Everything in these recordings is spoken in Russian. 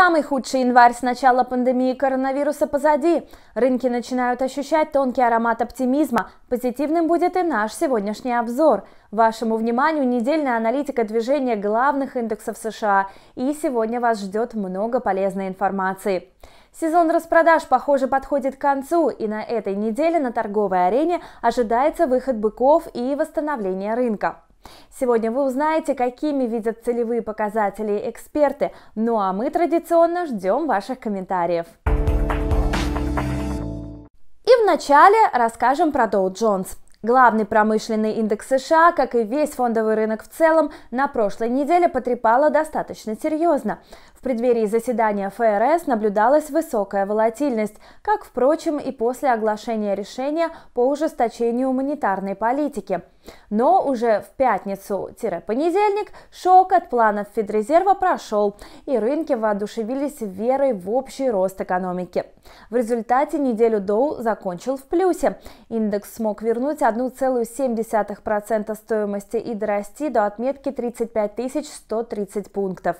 Самый худший январь с начала пандемии коронавируса позади. Рынки начинают ощущать тонкий аромат оптимизма. Позитивным будет и наш сегодняшний обзор. Вашему вниманию недельная аналитика движения главных индексов США. И сегодня вас ждет много полезной информации. Сезон распродаж, похоже, подходит к концу, и на этой неделе на торговой арене ожидается выход быков и восстановление рынка. Сегодня вы узнаете, какими видят целевые показатели эксперты, ну а мы традиционно ждем ваших комментариев. И вначале расскажем про Dow Jones. Главный промышленный индекс США, как и весь фондовый рынок в целом, на прошлой неделе потрепало достаточно серьезно. В преддверии заседания ФРС наблюдалась высокая волатильность, как, впрочем, и после оглашения решения по ужесточению монетарной политики – но уже в пятницу-понедельник шок от планов Федрезерва прошел, и рынки воодушевились верой в общий рост экономики. В результате неделю Доу закончил в плюсе. Индекс смог вернуть 1,7% стоимости и дорасти до отметки 35 130 пунктов.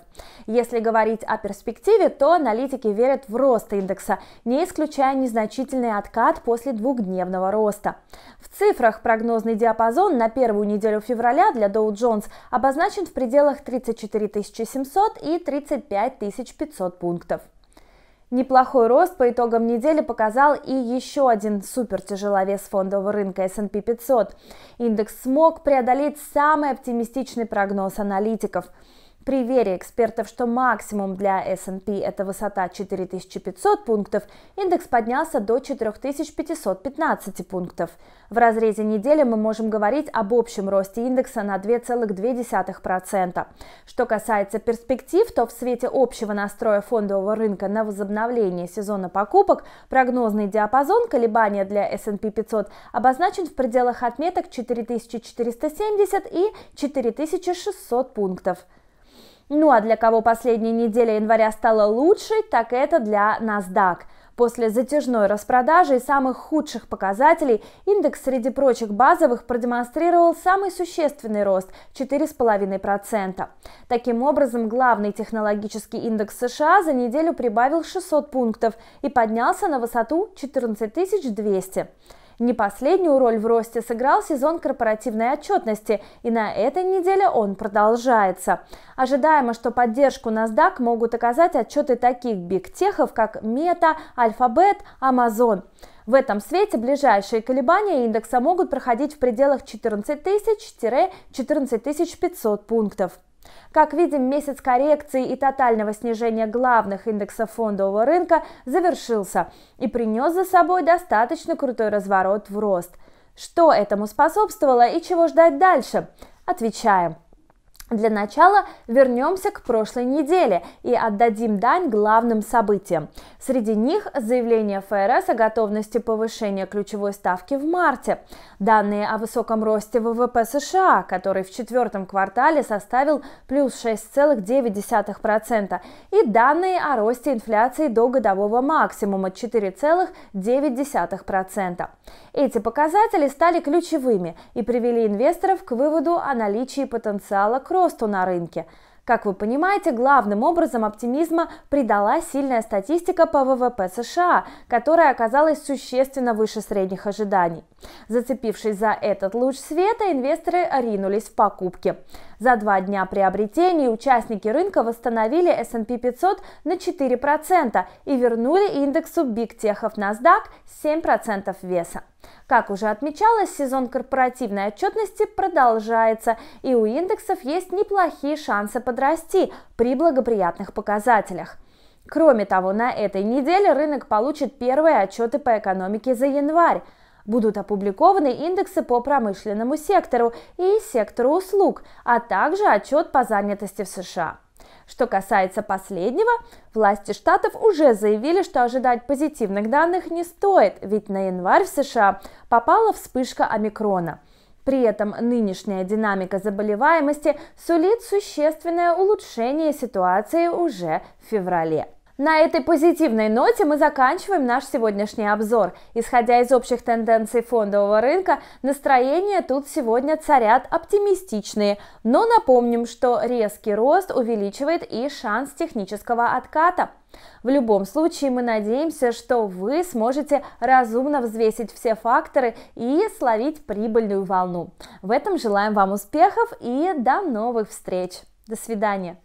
Если говорить о перспективе, то аналитики верят в рост индекса, не исключая незначительный откат после двухдневного роста. В цифрах прогнозный диапазон Канун на первую неделю февраля для Dow Jones обозначен в пределах 34 700 и 35 500 пунктов. Неплохой рост по итогам недели показал и еще один супертяжеловес фондового рынка S&P 500. Индекс смог преодолеть самый оптимистичный прогноз аналитиков – при вере экспертов, что максимум для S&P это высота 4500 пунктов, индекс поднялся до 4515 пунктов. В разрезе недели мы можем говорить об общем росте индекса на 2,2%. Что касается перспектив, то в свете общего настроя фондового рынка на возобновление сезона покупок прогнозный диапазон колебания для S&P 500 обозначен в пределах отметок 4470 и 4600 пунктов. Ну а для кого последняя неделя января стала лучшей, так это для NASDAQ. После затяжной распродажи и самых худших показателей индекс среди прочих базовых продемонстрировал самый существенный рост – 4,5%. Таким образом, главный технологический индекс США за неделю прибавил 600 пунктов и поднялся на высоту 14 200. Не последнюю роль в росте сыграл сезон корпоративной отчетности, и на этой неделе он продолжается. Ожидаемо, что поддержку NASDAQ могут оказать отчеты таких бигтехов, как Meta, Alphabet, Amazon. В этом свете ближайшие колебания индекса могут проходить в пределах 14 тысяч-14 500 пунктов. Как видим, месяц коррекции и тотального снижения главных индексов фондового рынка завершился и принес за собой достаточно крутой разворот в рост. Что этому способствовало и чего ждать дальше? Отвечаем – для начала вернемся к прошлой неделе и отдадим дань главным событиям. Среди них заявление ФРС о готовности повышения ключевой ставки в марте, данные о высоком росте ВВП США, который в четвертом квартале составил плюс 6,9%, и данные о росте инфляции до годового максимума 4,9%. Эти показатели стали ключевыми и привели инвесторов к выводу о наличии потенциала к росту росту на рынке. Как вы понимаете, главным образом оптимизма придала сильная статистика по ВВП США, которая оказалась существенно выше средних ожиданий. Зацепившись за этот луч света, инвесторы ринулись в покупки. За два дня приобретений участники рынка восстановили S&P 500 на 4% и вернули индексу Big Техов NASDAQ 7% веса. Как уже отмечалось, сезон корпоративной отчетности продолжается, и у индексов есть неплохие шансы подрасти при благоприятных показателях. Кроме того, на этой неделе рынок получит первые отчеты по экономике за январь. Будут опубликованы индексы по промышленному сектору и сектору услуг, а также отчет по занятости в США. Что касается последнего, власти штатов уже заявили, что ожидать позитивных данных не стоит, ведь на январь в США попала вспышка омикрона – при этом нынешняя динамика заболеваемости сулит существенное улучшение ситуации уже в феврале. На этой позитивной ноте мы заканчиваем наш сегодняшний обзор. Исходя из общих тенденций фондового рынка, настроения тут сегодня царят оптимистичные. Но напомним, что резкий рост увеличивает и шанс технического отката. В любом случае, мы надеемся, что вы сможете разумно взвесить все факторы и словить прибыльную волну. В этом желаем вам успехов и до новых встреч. До свидания.